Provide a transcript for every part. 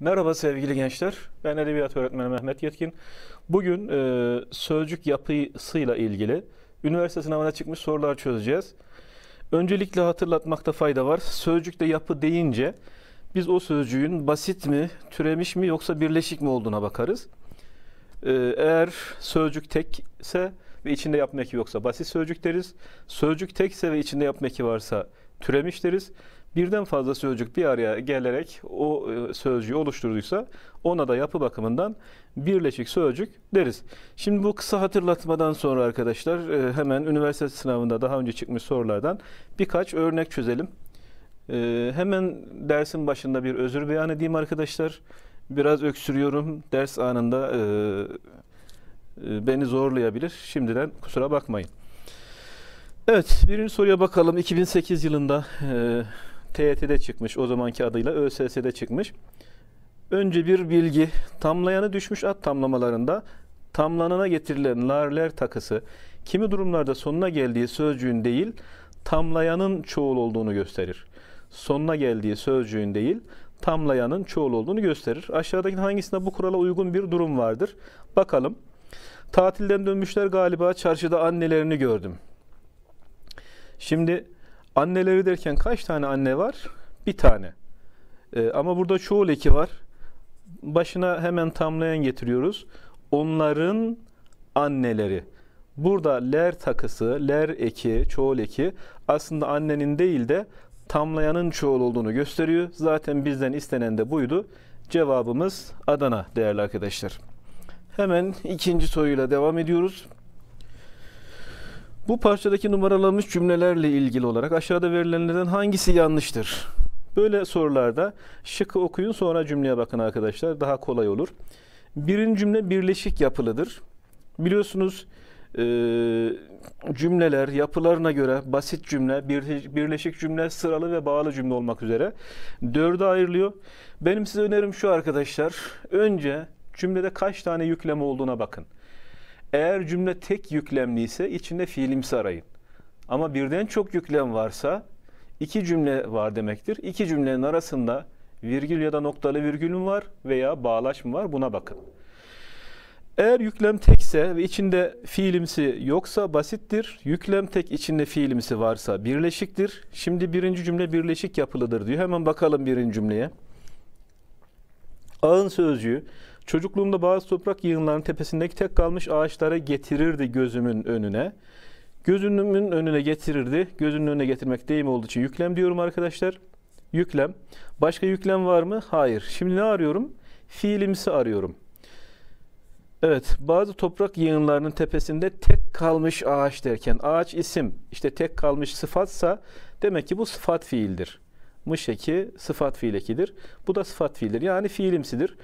Merhaba sevgili gençler. Ben Edebiyat Öğretmeni Mehmet Yetkin. Bugün e, sözcük yapısıyla ilgili üniversite sınavına çıkmış sorular çözeceğiz. Öncelikle hatırlatmakta fayda var. Sözcükte yapı deyince biz o sözcüğün basit mi, türemiş mi yoksa birleşik mi olduğuna bakarız. E, eğer sözcük tekse ve içinde yapmak yoksa basit sözcük deriz. Sözcük tekse ve içinde yapmak varsa türemiş deriz birden fazla sözcük bir araya gelerek o e, sözcüğü oluşturduysa ona da yapı bakımından birleşik sözcük deriz. Şimdi bu kısa hatırlatmadan sonra arkadaşlar e, hemen üniversite sınavında daha önce çıkmış sorulardan birkaç örnek çözelim. E, hemen dersin başında bir özür beyan edeyim arkadaşlar. Biraz öksürüyorum. Ders anında beni zorlayabilir. Şimdiden kusura bakmayın. Evet, birinci soruya bakalım. 2008 yılında TYT'de çıkmış. O zamanki adıyla ÖSS'de çıkmış. Önce bir bilgi tamlayanı düşmüş at tamlamalarında tamlanana getirilen larler takısı kimi durumlarda sonuna geldiği sözcüğün değil tamlayanın çoğul olduğunu gösterir. Sonuna geldiği sözcüğün değil tamlayanın çoğul olduğunu gösterir. Aşağıdaki hangisinde bu kurala uygun bir durum vardır? Bakalım. Tatilden dönmüşler galiba çarşıda annelerini gördüm. Şimdi Anneleri derken kaç tane anne var? Bir tane. E, ama burada çoğul eki var. Başına hemen tamlayan getiriyoruz. Onların anneleri. Burada ler takısı, ler eki, çoğul eki aslında annenin değil de tamlayanın çoğul olduğunu gösteriyor. Zaten bizden istenen de buydu. Cevabımız Adana değerli arkadaşlar. Hemen ikinci soruyla devam ediyoruz. Bu parçadaki numaralanmış cümlelerle ilgili olarak aşağıda verilenlerden hangisi yanlıştır? Böyle sorularda şıkı okuyun sonra cümleye bakın arkadaşlar. Daha kolay olur. Birinci cümle birleşik yapılıdır. Biliyorsunuz e, cümleler yapılarına göre basit cümle, bir, birleşik cümle, sıralı ve bağlı cümle olmak üzere dörde ayrılıyor. Benim size önerim şu arkadaşlar. Önce cümlede kaç tane yükleme olduğuna bakın. Eğer cümle tek yüklemliyse içinde fiilim sarayın. Ama birden çok yüklem varsa iki cümle var demektir. İki cümlenin arasında virgül ya da noktalı virgül mü var veya bağlaç mı var buna bakın. Eğer yüklem tekse ve içinde fiilimsi yoksa basittir. Yüklem tek içinde fiilimsi varsa birleşiktir. Şimdi birinci cümle birleşik yapılıdır diyor. Hemen bakalım birinci cümleye. Ağın sözcüğü Çocukluğumda bazı toprak yığınlarının tepesindeki tek kalmış ağaçlara getirirdi gözümün önüne. Gözümün önüne getirirdi. Gözünün önüne getirmek deyim olduğu için yüklem diyorum arkadaşlar. Yüklem. Başka yüklem var mı? Hayır. Şimdi ne arıyorum? Fiilimsi arıyorum. Evet, bazı toprak yığınlarının tepesinde tek kalmış ağaç derken ağaç isim, işte tek kalmış sıfatsa demek ki bu sıfat fiildir. Mışeki sıfat fiilekidir. Bu da sıfat fiildir. Yani fiilimsidir.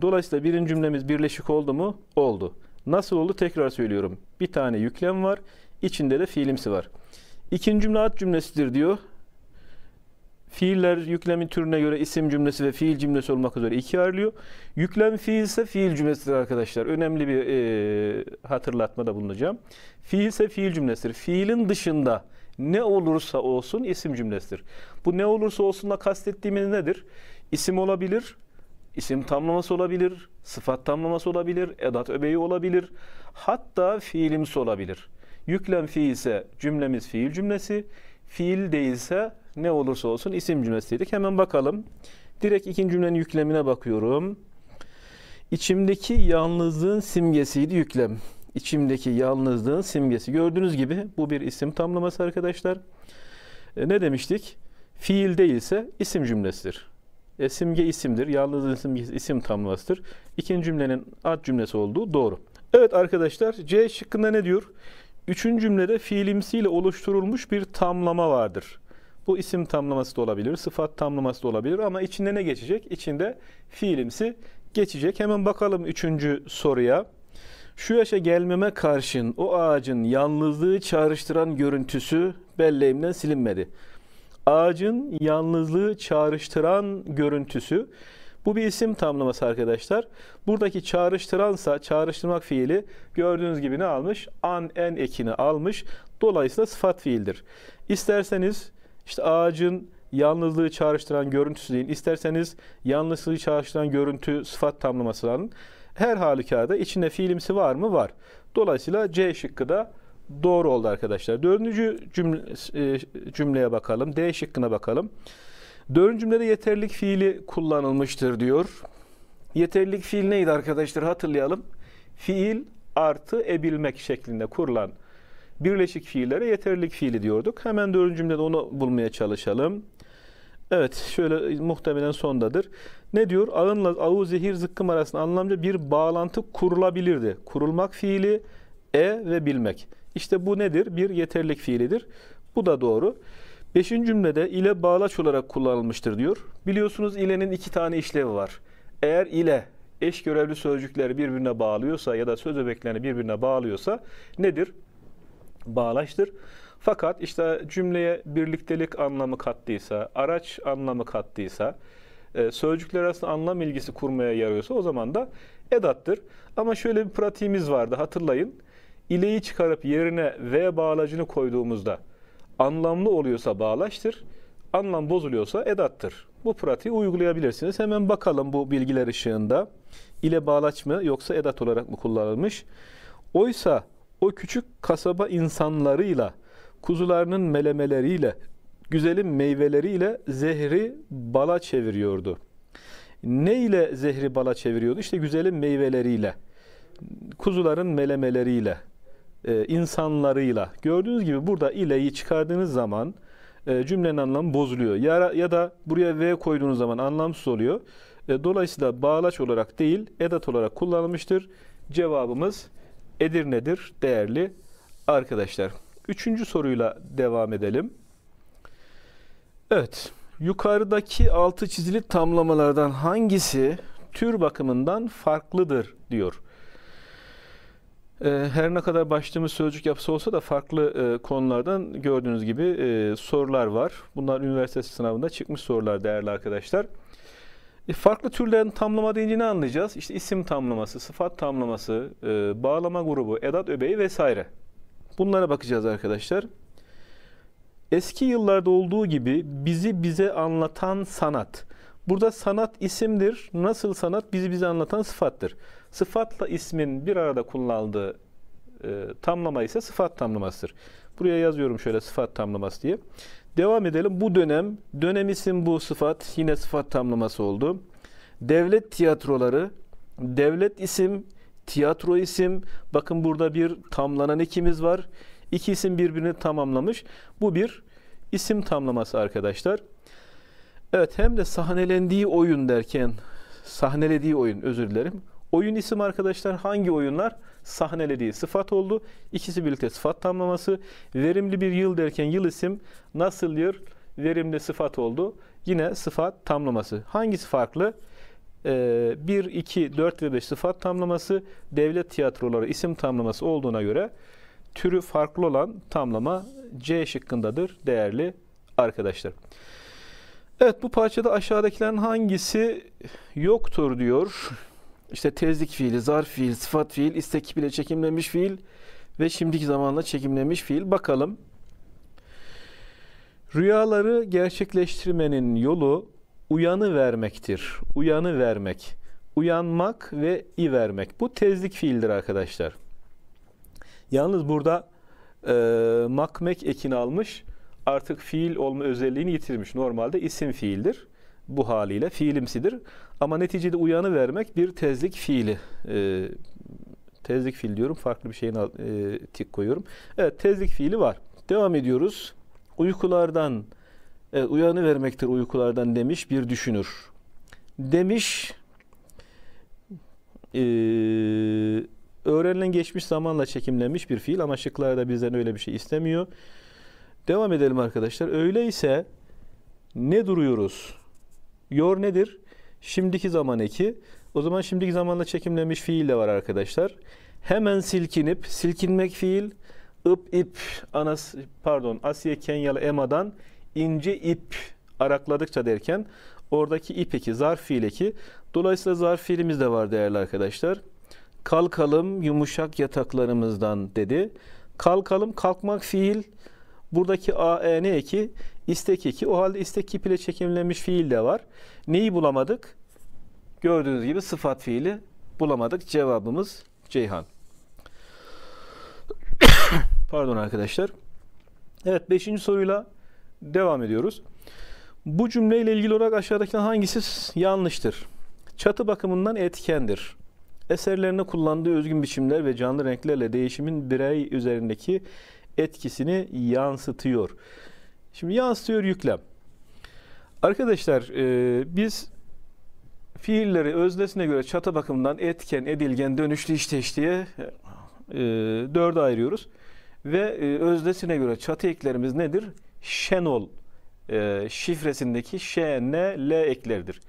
Dolayısıyla birinci cümlemiz birleşik oldu mu? Oldu. Nasıl oldu? Tekrar söylüyorum. Bir tane yüklem var. İçinde de fiilimsi var. İkinci cümle ad cümlesidir diyor. Fiiller yüklemin türüne göre isim cümlesi ve fiil cümlesi olmak üzere ikiye ayrılıyor. Yüklem fiil ise fiil cümlesidir arkadaşlar. Önemli bir e, hatırlatmada bulunacağım. Fiil ise fiil cümlesidir. Fiilin dışında ne olursa olsun isim cümlesidir. Bu ne olursa olsunla kastettiğimiz nedir? İsim olabilir, isim tamlaması olabilir, sıfat tamlaması olabilir, edat öbeği olabilir, hatta fiilimsi olabilir. Yüklem fiil ise cümlemiz fiil cümlesi, fiil değilse ne olursa olsun isim cümlesiydik. Hemen bakalım. Direkt ikinci cümlenin yüklemine bakıyorum. İçimdeki yalnızlığın simgesiydi yüklem. İçimdeki yalnızlığın simgesi. Gördüğünüz gibi bu bir isim tamlaması arkadaşlar. E, ne demiştik? Fiil değilse isim cümlesidir. E, simge isimdir. Yalnız isim, isim tamlamasıdır. İkinci cümlenin ad cümlesi olduğu doğru. Evet arkadaşlar C şıkkında ne diyor? Üçüncü cümlede fiilimsiyle oluşturulmuş bir tamlama vardır. Bu isim tamlaması da olabilir, sıfat tamlaması da olabilir ama içinde ne geçecek? İçinde fiilimsi geçecek. Hemen bakalım üçüncü soruya. Şu yaşa gelmeme karşın o ağacın yalnızlığı çağrıştıran görüntüsü belleğimden silinmedi. Ağacın yalnızlığı çağrıştıran görüntüsü. Bu bir isim tamlaması arkadaşlar. Buradaki çağrıştıransa çağrıştırmak fiili gördüğünüz gibi ne almış? An en ekini almış. Dolayısıyla sıfat fiildir. İsterseniz işte ağacın yalnızlığı çağrıştıran görüntüsü deyin. İsterseniz yalnızlığı çağrıştıran görüntü sıfat tamlaması alın. Her halükarda içinde fiilimsi var mı? Var. Dolayısıyla C şıkkı da Doğru oldu arkadaşlar. Dördüncü cümle, e, cümleye bakalım. D şıkkına bakalım. Dördüncü cümlede yeterlik fiili kullanılmıştır diyor. Yeterlik fiil neydi arkadaşlar hatırlayalım. Fiil artı ebilmek şeklinde kurulan birleşik fiillere yeterlik fiili diyorduk. Hemen dördüncü cümlede onu bulmaya çalışalım. Evet şöyle muhtemelen sondadır. Ne diyor? Ağınla avu zehir zıkkım arasında anlamca bir bağlantı kurulabilirdi. Kurulmak fiili e ve bilmek. İşte bu nedir? Bir yeterlik fiilidir. Bu da doğru. Beşinci cümlede ile bağlaç olarak kullanılmıştır diyor. Biliyorsunuz ilenin iki tane işlevi var. Eğer ile eş görevli sözcükleri birbirine bağlıyorsa ya da söz öbeklerini birbirine bağlıyorsa nedir? Bağlaçtır. Fakat işte cümleye birliktelik anlamı kattıysa, araç anlamı kattıysa, e, sözcükler arasında anlam ilgisi kurmaya yarıyorsa o zaman da edattır. Ama şöyle bir pratiğimiz vardı hatırlayın ileyi çıkarıp yerine V bağlacını koyduğumuzda anlamlı oluyorsa bağlaştır, anlam bozuluyorsa edattır. Bu pratiği uygulayabilirsiniz. Hemen bakalım bu bilgiler ışığında. ile bağlaç mı yoksa edat olarak mı kullanılmış? Oysa o küçük kasaba insanlarıyla, kuzularının melemeleriyle, güzelim meyveleriyle zehri bala çeviriyordu. Ne ile zehri bala çeviriyordu? İşte güzelim meyveleriyle, kuzuların melemeleriyle, e, insanlarıyla. Gördüğünüz gibi burada ileyi çıkardığınız zaman e, cümlenin anlamı bozuluyor. Ya, ya da buraya v koyduğunuz zaman anlamsız oluyor. E, dolayısıyla bağlaç olarak değil, edat olarak kullanılmıştır. Cevabımız Edirne'dir değerli arkadaşlar. Üçüncü soruyla devam edelim. Evet, yukarıdaki altı çizili tamlamalardan hangisi tür bakımından farklıdır diyor. Ee, her ne kadar başlığımız sözcük yapısı olsa da farklı e, konulardan gördüğünüz gibi e, sorular var. Bunlar üniversite sınavında çıkmış sorular değerli arkadaşlar. E, farklı türlerin tamlama deyince ne anlayacağız? İşte isim tamlaması, sıfat tamlaması, bağlama grubu, edat öbeği vesaire. Bunlara bakacağız arkadaşlar. Eski yıllarda olduğu gibi bizi bize anlatan sanat. Burada sanat isimdir. Nasıl sanat? Bizi bize anlatan sıfattır. Sıfatla ismin bir arada kullanıldığı e, tamlama ise sıfat tamlamasıdır. Buraya yazıyorum şöyle sıfat tamlaması diye. Devam edelim. Bu dönem, dönem isim bu sıfat, yine sıfat tamlaması oldu. Devlet tiyatroları, devlet isim, tiyatro isim. Bakın burada bir tamlanan ikimiz var. İki isim birbirini tamamlamış. Bu bir isim tamlaması arkadaşlar. Evet hem de sahnelendiği oyun derken sahnelediği oyun özür dilerim. Oyun isim arkadaşlar hangi oyunlar? Sahnelediği sıfat oldu. İkisi birlikte sıfat tamlaması. Verimli bir yıl derken yıl isim nasıl yıl verimli sıfat oldu. Yine sıfat tamlaması. Hangisi farklı? Ee, 1, 2, 4 ve 5 sıfat tamlaması devlet tiyatroları isim tamlaması olduğuna göre türü farklı olan tamlama C şıkkındadır değerli arkadaşlar. Evet bu parçada aşağıdakilerin hangisi yoktur diyor. İşte tezlik fiili, zarf fiil, sıfat fiil, istek bile çekimlenmiş fiil ve şimdiki zamanla çekimlenmiş fiil. Bakalım. Rüyaları gerçekleştirmenin yolu uyanı vermektir. Uyanı vermek. Uyanmak ve i vermek. Bu tezlik fiildir arkadaşlar. Yalnız burada e, makmek ekini almış artık fiil olma özelliğini yitirmiş. Normalde isim fiildir. Bu haliyle fiilimsidir. Ama neticede uyanı vermek bir tezlik fiili. E, tezlik fiil diyorum. Farklı bir şeyin e, tik koyuyorum. Evet tezlik fiili var. Devam ediyoruz. Uykulardan evet, uyanı vermektir uykulardan demiş bir düşünür. Demiş e, öğrenilen geçmiş zamanla çekimlenmiş bir fiil ama şıklarda bizden öyle bir şey istemiyor. Devam edelim arkadaşlar. Öyleyse ne duruyoruz? Yor nedir? Şimdiki zaman eki. O zaman şimdiki zamanla çekimlemiş fiil de var arkadaşlar. Hemen silkinip, silkinmek fiil, ıp ip, anas, pardon Asya Kenyalı Ema'dan ince ip arakladıkça derken oradaki ip eki, zarf fiil eki. Dolayısıyla zarf fiilimiz de var değerli arkadaşlar. Kalkalım yumuşak yataklarımızdan dedi. Kalkalım kalkmak fiil, Buradaki a, e, ne eki? İstek eki. O halde istek ipiyle çekimlenmiş fiil de var. Neyi bulamadık? Gördüğünüz gibi sıfat fiili bulamadık. Cevabımız Ceyhan. Pardon arkadaşlar. Evet beşinci soruyla devam ediyoruz. Bu cümleyle ilgili olarak aşağıdaki hangisi yanlıştır? Çatı bakımından etkendir. Eserlerine kullandığı özgün biçimler ve canlı renklerle değişimin birey üzerindeki etkisini yansıtıyor. Şimdi yansıtıyor yüklem. Arkadaşlar e, biz fiilleri öznesine göre çatı bakımından etken, edilgen, dönüşlü, işteş diye e, dörde ayırıyoruz. Ve e, öznesine göre çatı eklerimiz nedir? Şenol e, şifresindeki ş, n, l ekleridir.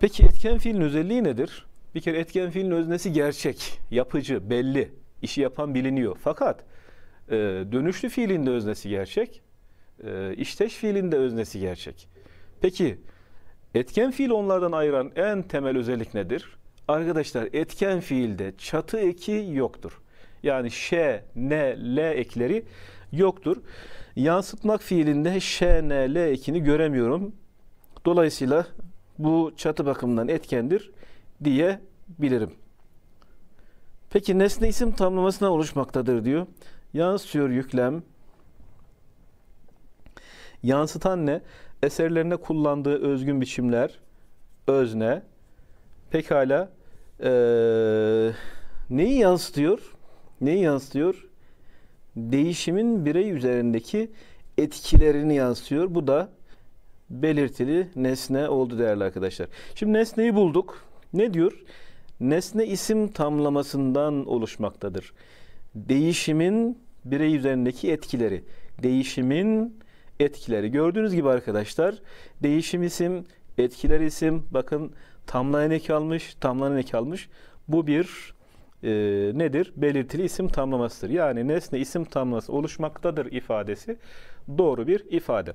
Peki etken fiilin özelliği nedir? Bir kere etken fiilin öznesi gerçek, yapıcı, belli, işi yapan biliniyor. Fakat e, dönüşlü fiilinde öznesi gerçek. E, işteş fiilinde öznesi gerçek. Peki etken fiil onlardan ayıran en temel özellik nedir? Arkadaşlar etken fiilde çatı eki yoktur. Yani ş, ne, l ekleri yoktur. Yansıtmak fiilinde ş, ne, l ekini göremiyorum. Dolayısıyla bu çatı bakımından etkendir diyebilirim. Peki nesne isim tamlamasına oluşmaktadır diyor. Yansıyor yüklem. Yansıtan ne? Eserlerine kullandığı özgün biçimler, özne. Pekala ee, neyi yansıtıyor? Neyi yansıtıyor? Değişimin birey üzerindeki etkilerini yansıtıyor. Bu da belirtili nesne oldu değerli arkadaşlar. Şimdi nesneyi bulduk. Ne diyor? Nesne isim tamlamasından oluşmaktadır. Değişimin birey üzerindeki etkileri, değişimin etkileri. Gördüğünüz gibi arkadaşlar değişim isim, etkiler isim. Bakın tamlayan ek almış, tamlanan ek almış. Bu bir e, nedir? Belirtili isim tamlamasıdır. Yani nesne isim tamlaması oluşmaktadır ifadesi doğru bir ifade.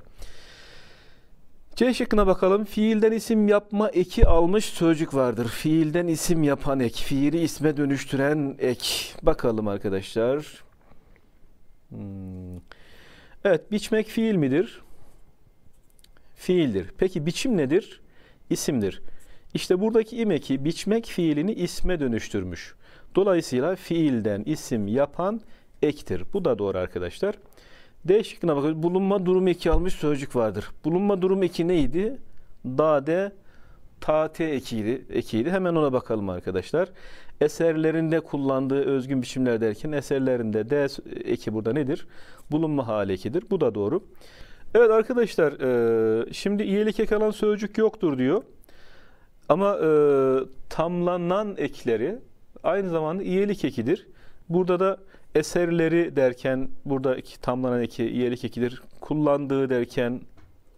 C şıkkına bakalım. Fiilden isim yapma eki almış sözcük vardır. Fiilden isim yapan ek, fiili isme dönüştüren ek. Bakalım arkadaşlar. Hmm. Evet, biçmek fiil midir? Fiildir. Peki biçim nedir? İsimdir. İşte buradaki imeki biçmek fiilini isme dönüştürmüş. Dolayısıyla fiilden isim yapan ektir. Bu da doğru arkadaşlar. D şıkkına bakıyoruz. Bulunma durumu eki almış sözcük vardır. Bulunma durumu eki neydi? Dade, taate ekiydi, ekiydi. Hemen ona bakalım arkadaşlar. Eserlerinde kullandığı özgün biçimler derken eserlerinde D eki burada nedir? Bulunma hali ekidir. Bu da doğru. Evet arkadaşlar e, şimdi iyilik ek alan sözcük yoktur diyor. Ama e, tamlanan ekleri aynı zamanda iyilik ekidir. Burada da eserleri derken buradaki tamlanan eki iyilik ekidir. Kullandığı derken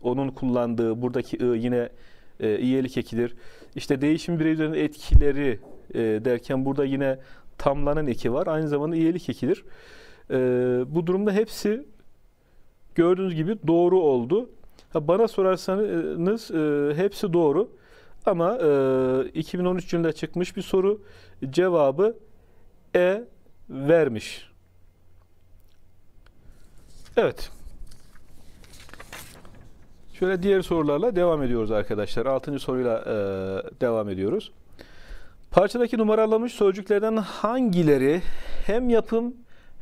onun kullandığı buradaki ı yine e, iyilik ekidir. İşte değişim bireylerinin etkileri e, derken burada yine tamlanan eki var. Aynı zamanda iyilik ekidir. E, bu durumda hepsi gördüğünüz gibi doğru oldu. Ha, bana sorarsanız e, hepsi doğru. Ama e, 2013 yılında çıkmış bir soru cevabı E vermiş. Evet. Şöyle diğer sorularla devam ediyoruz arkadaşlar. Altıncı soruyla e, devam ediyoruz. Parçadaki numaralamış sözcüklerden hangileri hem yapım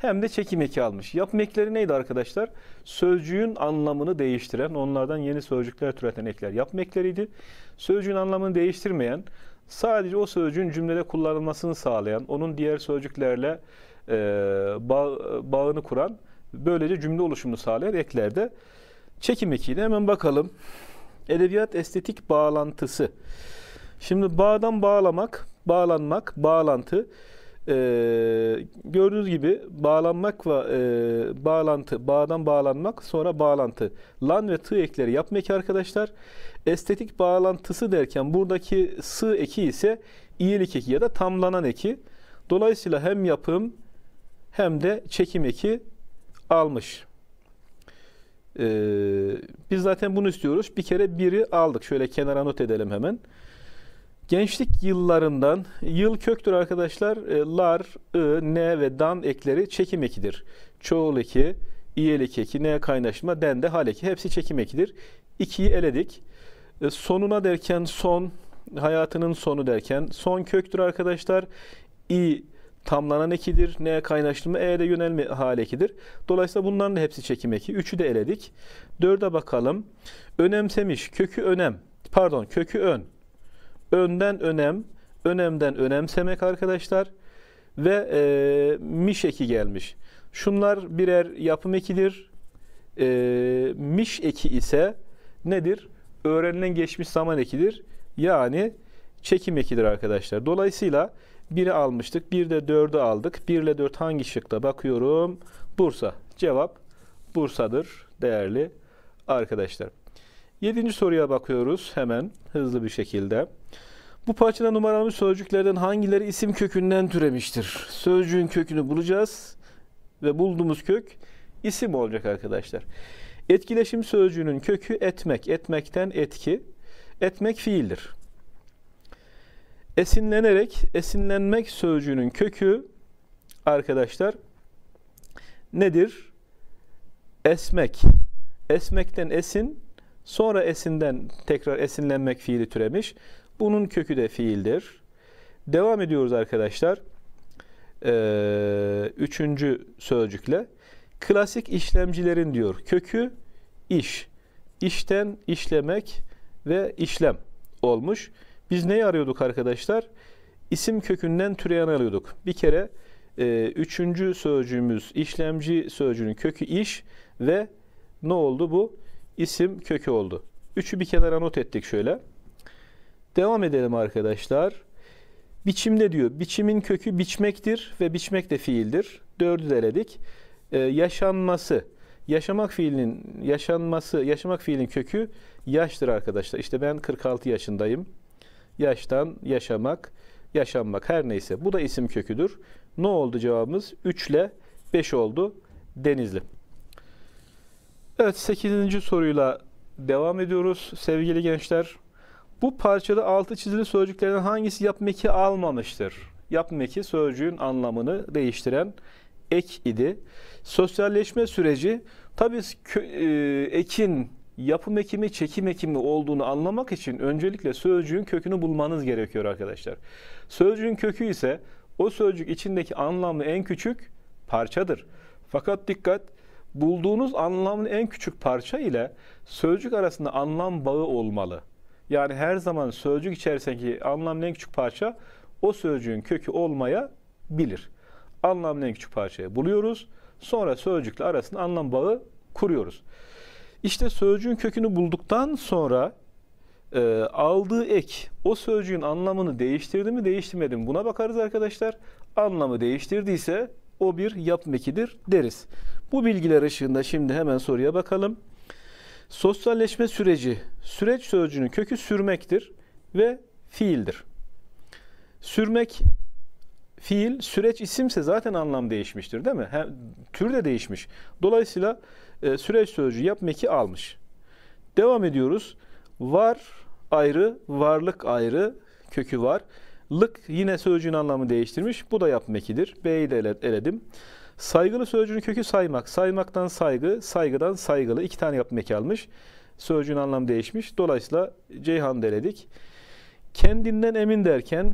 hem de çekim eki almış. Yapım ekleri neydi arkadaşlar? Sözcüğün anlamını değiştiren, onlardan yeni sözcükler türeten ekler yapım ekleriydi. Sözcüğün anlamını değiştirmeyen, sadece o sözcüğün cümlede kullanılmasını sağlayan, onun diğer sözcüklerle e, bağ, bağını kuran, böylece cümle oluşumunu sağlayan eklerde Çekim ekiyle hemen bakalım. Edebiyat estetik bağlantısı. Şimdi bağdan bağlamak, bağlanmak, bağlantı. Ee, gördüğünüz gibi bağlanmak ve e, bağlantı, bağdan bağlanmak sonra bağlantı. Lan ve tı ekleri yapmak arkadaşlar. Estetik bağlantısı derken buradaki sı eki ise iyilik eki ya da tamlanan eki. Dolayısıyla hem yapım hem de çekim eki almış. Ee, biz zaten bunu istiyoruz. Bir kere biri aldık. Şöyle kenara not edelim hemen. Gençlik yıllarından, yıl köktür arkadaşlar, e, lar, ı, ne ve dan ekleri çekim ekidir. Çoğul eki, iyelik eki, ne kaynaşma, den de hal eki. Hepsi çekim ekidir. İkiyi eledik. E, sonuna derken son, hayatının sonu derken son köktür arkadaşlar. İ, tamlanan ekidir. N kaynaştırma E'de yönelme hale ekidir. Dolayısıyla bunların da hepsi çekim eki. Üçü de eledik. Dörde bakalım. Önemsemiş. Kökü önem. Pardon kökü ön. Önden önem. Önemden önemsemek arkadaşlar. Ve e, miş eki gelmiş. Şunlar birer yapım ekidir. E, miş eki ise nedir? Öğrenilen geçmiş zaman ekidir. Yani çekim ekidir arkadaşlar. Dolayısıyla biri almıştık. bir de dördü aldık. 1 ile 4 hangi şıkta? Bakıyorum. Bursa. Cevap Bursa'dır değerli arkadaşlar. Yedinci soruya bakıyoruz hemen hızlı bir şekilde. Bu parçada numaralanmış sözcüklerden hangileri isim kökünden türemiştir? Sözcüğün kökünü bulacağız ve bulduğumuz kök isim olacak arkadaşlar. Etkileşim sözcüğünün kökü etmek, etmekten etki, etmek fiildir. Esinlenerek, esinlenmek sözcüğünün kökü arkadaşlar nedir? Esmek. Esmekten esin, sonra esinden tekrar esinlenmek fiili türemiş. Bunun kökü de fiildir. Devam ediyoruz arkadaşlar. Ee, üçüncü sözcükle. Klasik işlemcilerin diyor kökü iş. İşten işlemek ve işlem olmuş. Biz neyi arıyorduk arkadaşlar? İsim kökünden türeyen arıyorduk. Bir kere e, üçüncü sözcüğümüz işlemci sözcüğünün kökü iş ve ne oldu bu? İsim kökü oldu. Üçü bir kenara not ettik şöyle. Devam edelim arkadaşlar. Biçimde diyor. Biçimin kökü biçmektir ve biçmek de fiildir. Dördü de Ee, yaşanması. Yaşamak fiilinin yaşanması, yaşamak fiilin kökü yaştır arkadaşlar. İşte ben 46 yaşındayım yaştan yaşamak, yaşanmak her neyse. Bu da isim köküdür. Ne oldu cevabımız? 3 ile 5 oldu Denizli. Evet 8. soruyla devam ediyoruz sevgili gençler. Bu parçada altı çizili sözcüklerden hangisi yapmeki almamıştır? Yapmeki sözcüğün anlamını değiştiren ek idi. Sosyalleşme süreci tabii e, ekin yapım ekimi, çekim ekimi olduğunu anlamak için öncelikle sözcüğün kökünü bulmanız gerekiyor arkadaşlar. Sözcüğün kökü ise o sözcük içindeki anlamlı en küçük parçadır. Fakat dikkat, bulduğunuz anlamlı en küçük parça ile sözcük arasında anlam bağı olmalı. Yani her zaman sözcük içerisindeki anlamlı en küçük parça o sözcüğün kökü olmaya bilir. Anlamlı en küçük parçayı buluyoruz. Sonra sözcükle arasında anlam bağı kuruyoruz. İşte sözcüğün kökünü bulduktan sonra e, aldığı ek o sözcüğün anlamını değiştirdi mi değiştirmedi mi buna bakarız arkadaşlar. Anlamı değiştirdiyse o bir yapım ekidir deriz. Bu bilgiler ışığında şimdi hemen soruya bakalım. Sosyalleşme süreci, süreç sözcüğünün kökü sürmektir ve fiildir. Sürmek fiil, süreç isimse zaten anlam değişmiştir değil mi? Hem, tür de değişmiş. Dolayısıyla e, süreç sözcüğü yapmeki almış. Devam ediyoruz. Var ayrı, varlık ayrı kökü var. Lık yine sözcüğün anlamı değiştirmiş. Bu da yapmekidir. B'yi de eledim. Saygılı sözcüğün kökü saymak. Saymaktan saygı, saygıdan saygılı. İki tane yapmek almış. Sözcüğün anlamı değişmiş. Dolayısıyla Ceyhan deledik. Kendinden emin derken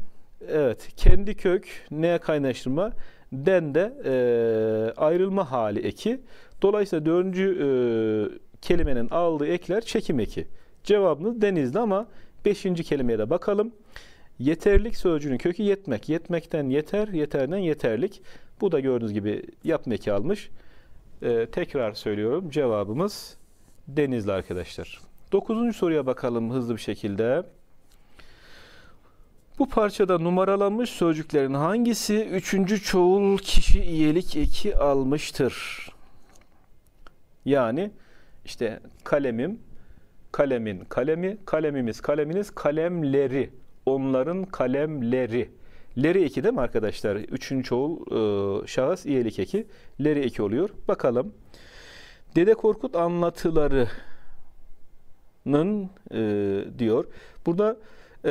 evet kendi kök neye kaynaştırma den de e, ayrılma hali eki. Dolayısıyla dördüncü e, kelimenin aldığı ekler çekim eki. Cevabımız denizli ama beşinci kelimeye de bakalım. Yeterlik sözcüğünün kökü yetmek. Yetmekten yeter, yeterden yeterlik. Bu da gördüğünüz gibi yapma eki almış. E, tekrar söylüyorum cevabımız denizli arkadaşlar. Dokuzuncu soruya bakalım hızlı bir şekilde. Bu parçada numaralanmış sözcüklerin hangisi üçüncü çoğul kişi iyilik eki almıştır? Yani işte kalemim, kalemin kalemi, kalemimiz kaleminiz, kalemleri, onların kalemleri. Leri eki değil mi arkadaşlar? Üçüncü çoğul e, şahıs iyelik eki. Leri eki oluyor. Bakalım. Dede Korkut anlatılarının e, diyor. Burada e,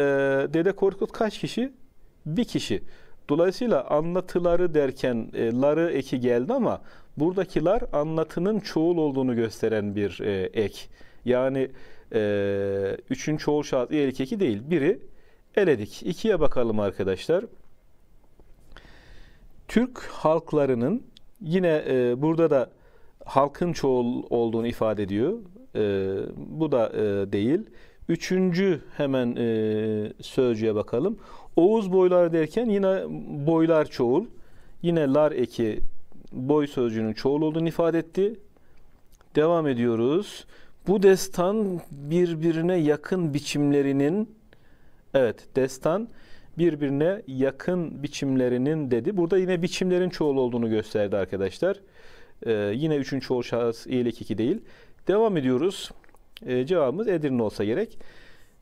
Dede Korkut kaç kişi? Bir kişi. Dolayısıyla anlatıları derken e, ları eki geldi ama buradakiler anlatının çoğul olduğunu gösteren bir e, ek. Yani e, üçün çoğul şahıs iyilik eki değil. Biri eledik. İkiye bakalım arkadaşlar. Türk halklarının yine e, burada da halkın çoğul olduğunu ifade ediyor. E, bu da e, değil. Üçüncü hemen e, sözcüğe bakalım. Oğuz boylar derken yine boylar çoğul. Yine lar eki boy sözcüğünün çoğul olduğunu ifade etti. Devam ediyoruz. Bu destan birbirine yakın biçimlerinin evet destan birbirine yakın biçimlerinin dedi. Burada yine biçimlerin çoğul olduğunu gösterdi arkadaşlar. Ee, yine üçün çoğul şahıs iyilik iki değil. Devam ediyoruz. Ee, cevabımız Edirne olsa gerek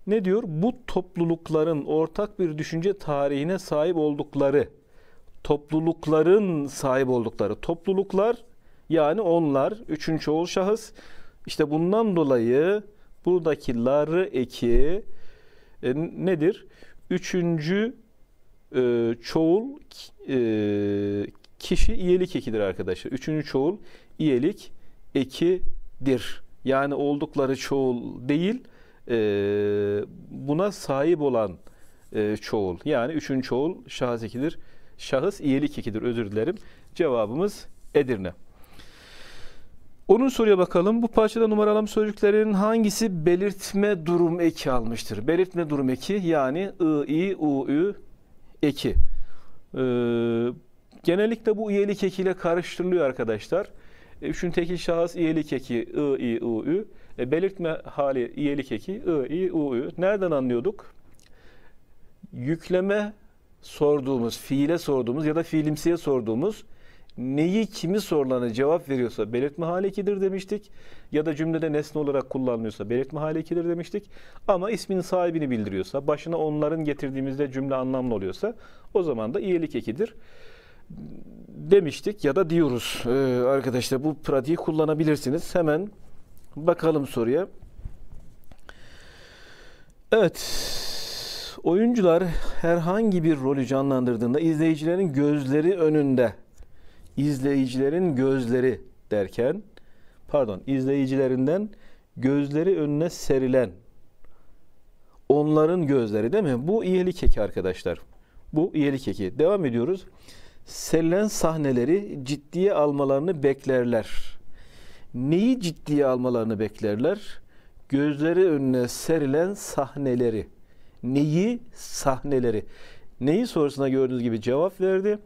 ne diyor? Bu toplulukların ortak bir düşünce tarihine sahip oldukları, toplulukların sahip oldukları, topluluklar yani onlar, üçün çoğul şahıs. İşte bundan dolayı buradaki ları eki e, nedir? Üçüncü e, çoğul e, kişi iyelik ekidir arkadaşlar. Üçüncü çoğul iyelik ekidir. Yani oldukları çoğul değil, e, buna sahip olan e, çoğul. Yani üçün çoğul şahıs ikidir. Şahıs iyilik ikidir özür dilerim. Cevabımız Edirne. Onun soruya bakalım. Bu parçada numaralam sözcüklerin hangisi belirtme durum eki almıştır? Belirtme durum eki yani ı, i, u, ü eki. Ee, genellikle bu iyelik ekiyle karıştırılıyor arkadaşlar. E, üçün tekil şahıs iyelik eki ı, i, u, ü. E, belirtme hali iyelik eki, ı, i, u, ü. Nereden anlıyorduk? Yükleme sorduğumuz, fiile sorduğumuz ya da fiilimsiye sorduğumuz neyi kimi sorulanı cevap veriyorsa belirtme hali ikidir demiştik. Ya da cümlede nesne olarak kullanılıyorsa belirtme hali ikidir demiştik. Ama ismin sahibini bildiriyorsa, başına onların getirdiğimizde cümle anlamlı oluyorsa o zaman da iyilik ekidir demiştik ya da diyoruz. Ee, arkadaşlar bu pratiği kullanabilirsiniz. Hemen Bakalım soruya. Evet. Oyuncular herhangi bir rolü canlandırdığında izleyicilerin gözleri önünde izleyicilerin gözleri derken pardon izleyicilerinden gözleri önüne serilen onların gözleri değil mi? Bu iyilik eki arkadaşlar. Bu iyilik eki. Devam ediyoruz. Serilen sahneleri ciddiye almalarını beklerler neyi ciddiye almalarını beklerler? Gözleri önüne serilen sahneleri. Neyi? Sahneleri. Neyi sorusuna gördüğünüz gibi cevap verdi.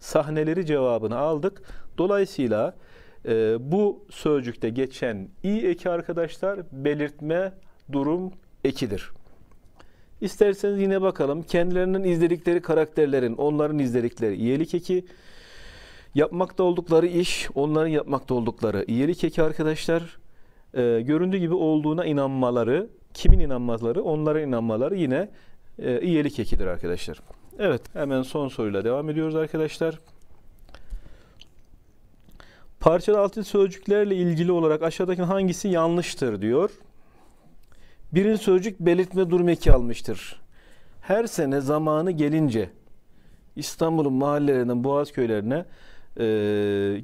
Sahneleri cevabını aldık. Dolayısıyla e, bu sözcükte geçen i eki arkadaşlar belirtme durum ekidir. İsterseniz yine bakalım kendilerinin izledikleri karakterlerin, onların izledikleri iyilik eki, Yapmakta oldukları iş, onların yapmakta oldukları iyilik eki arkadaşlar e, göründüğü gibi olduğuna inanmaları, kimin inanmaları, onlara inanmaları yine e, iyilik ekidir arkadaşlar. Evet, hemen son soruyla devam ediyoruz arkadaşlar. Parçalı altın sözcüklerle ilgili olarak aşağıdaki hangisi yanlıştır diyor. Birinci sözcük belirtme durum eki almıştır. Her sene zamanı gelince İstanbul'un mahallelerinden Boğaz köylerine e,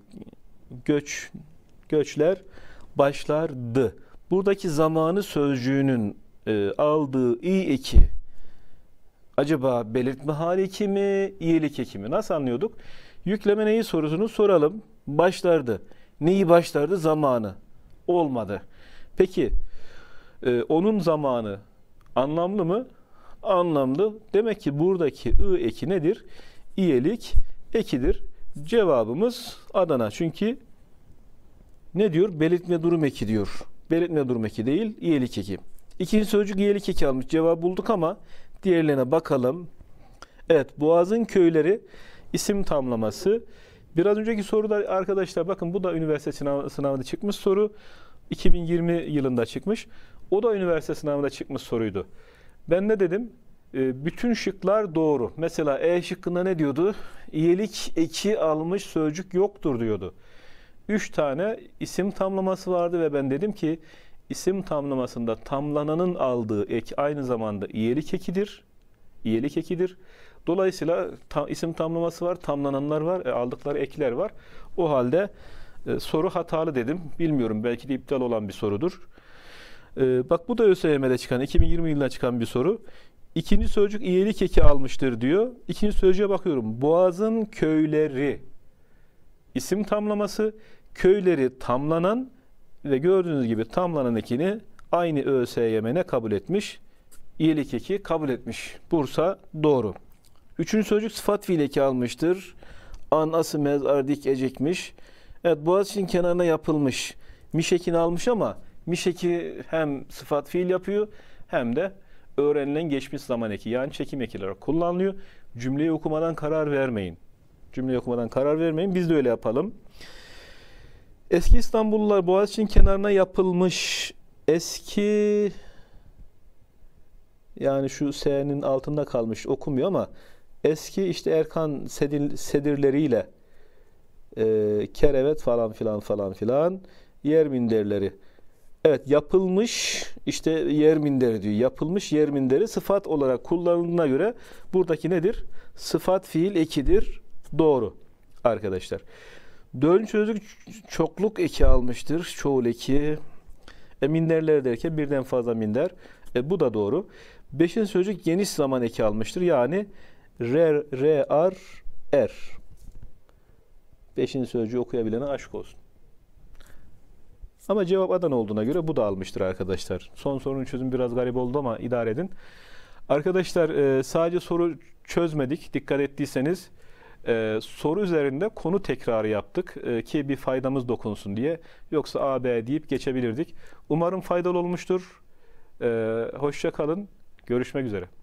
göç göçler başlardı. Buradaki zamanı sözcüğünün e, aldığı i eki acaba belirtme hali kimi mi, iyilik eki Nasıl anlıyorduk? Yükleme neyi sorusunu soralım. Başlardı. Neyi başlardı? Zamanı. Olmadı. Peki e, onun zamanı anlamlı mı? Anlamlı. Demek ki buradaki ı eki nedir? İyelik ekidir. Cevabımız Adana. Çünkü ne diyor? Belirtme durum eki diyor. Belirtme durum eki değil, iyilik eki. İkinci sözcük iyilik eki almış. Cevabı bulduk ama diğerlerine bakalım. Evet, Boğaz'ın köyleri isim tamlaması. Biraz önceki soruda arkadaşlar bakın bu da üniversite sınav, sınavında çıkmış soru. 2020 yılında çıkmış. O da üniversite sınavında çıkmış soruydu. Ben ne dedim? Ee, bütün şıklar doğru. Mesela E şıkkında ne diyordu? İyelik eki almış sözcük yoktur diyordu. Üç tane isim tamlaması vardı ve ben dedim ki isim tamlamasında tamlananın aldığı ek aynı zamanda iyelik ekidir. İyelik ekidir. Dolayısıyla ta, isim tamlaması var, tamlananlar var, e, aldıkları ekler var. O halde e, soru hatalı dedim. Bilmiyorum belki de iptal olan bir sorudur. E, bak bu da ÖSYM'de çıkan, 2020 yılında çıkan bir soru. İkinci sözcük iyilik eki almıştır diyor. İkinci sözcüğe bakıyorum. Boğazın köyleri isim tamlaması köyleri tamlanan ve gördüğünüz gibi tamlanan ekini aynı ÖSYM'ne kabul etmiş. İyilik eki kabul etmiş. Bursa doğru. Üçüncü sözcük sıfat fiil eki almıştır. Anası mezardik ecekmiş. Evet Boğaziçi'nin kenarına yapılmış. Mişekini almış ama Mişeki hem sıfat fiil yapıyor hem de öğrenilen geçmiş zaman eki yani çekim eki olarak kullanılıyor. Cümleyi okumadan karar vermeyin. Cümleyi okumadan karar vermeyin. Biz de öyle yapalım. Eski İstanbullular Boğaziçi'nin kenarına yapılmış eski yani şu S'nin altında kalmış okumuyor ama eski işte Erkan sedir, sedirleriyle e, kerevet falan filan falan filan yer minderleri Evet yapılmış işte yer minderi diyor. Yapılmış yer minderi sıfat olarak kullanıldığına göre buradaki nedir? Sıfat fiil ekidir. Doğru arkadaşlar. Dördüncü sözlük çokluk eki almıştır. Çoğul eki. E, minderler derken birden fazla minder. E, bu da doğru. Beşinci sözcük geniş zaman eki almıştır. Yani re, re, ar, er. Beşinci sözcüğü okuyabilene aşk olsun. Ama cevap Adana olduğuna göre bu da almıştır arkadaşlar. Son sorunun çözüm biraz garip oldu ama idare edin. Arkadaşlar e, sadece soru çözmedik. Dikkat ettiyseniz e, soru üzerinde konu tekrarı yaptık e, ki bir faydamız dokunsun diye. Yoksa A, B deyip geçebilirdik. Umarım faydalı olmuştur. E, hoşça kalın. Görüşmek üzere.